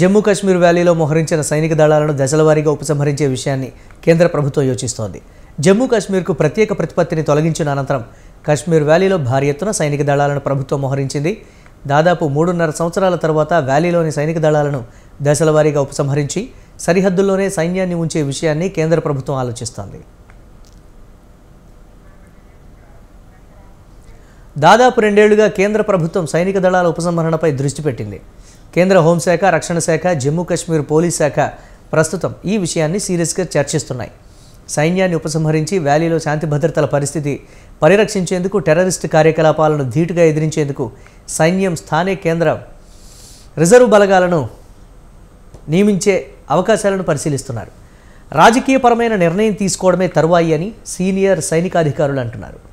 జమ్మూ కాశ్మీర్ వ్యాలీలో మోహరించిన సైనిక దళాలను దశలవారీగా ఉపసంహరించే విషయాన్ని కేంద్ర ప్రభుత్వం యోచిస్తోంది జమ్మూ కాశ్మీర్కు ప్రత్యేక ప్రతిపత్తిని తొలగించిన అనంతరం కాశ్మీర్ వ్యాలీలో భారీ ఎత్తున సైనిక దళాలను ప్రభుత్వం మోహరించింది దాదాపు మూడున్నర సంవత్సరాల తర్వాత వ్యాలీలోని సైనిక దళాలను దశలవారీగా ఉపసంహరించి సరిహద్దుల్లోనే సైన్యాన్ని ఉంచే విషయాన్ని కేంద్ర ప్రభుత్వం ఆలోచిస్తోంది దాదాపు రెండేళ్లుగా కేంద్ర ప్రభుత్వం సైనిక దళాల ఉపసంహరణపై దృష్టి పెట్టింది కేంద్ర హోంశాఖ రక్షణ శాఖ జమ్మూ కాశ్మీర్ పోలీస్ శాఖ ప్రస్తుతం ఈ విషయాన్ని సీరియస్గా చర్చిస్తున్నాయి సైన్యాన్ని ఉపసంహరించి వ్యాలీలో శాంతి భద్రతల పరిస్థితి పరిరక్షించేందుకు టెర్రరిస్టు కార్యకలాపాలను ధీటుగా ఎదిరించేందుకు సైన్యం స్థానిక కేంద్ర రిజర్వ్ బలగాలను నియమించే అవకాశాలను పరిశీలిస్తున్నారు రాజకీయపరమైన నిర్ణయం తీసుకోవడమే తరువాయి అని సీనియర్ సైనికాధికారులు అంటున్నారు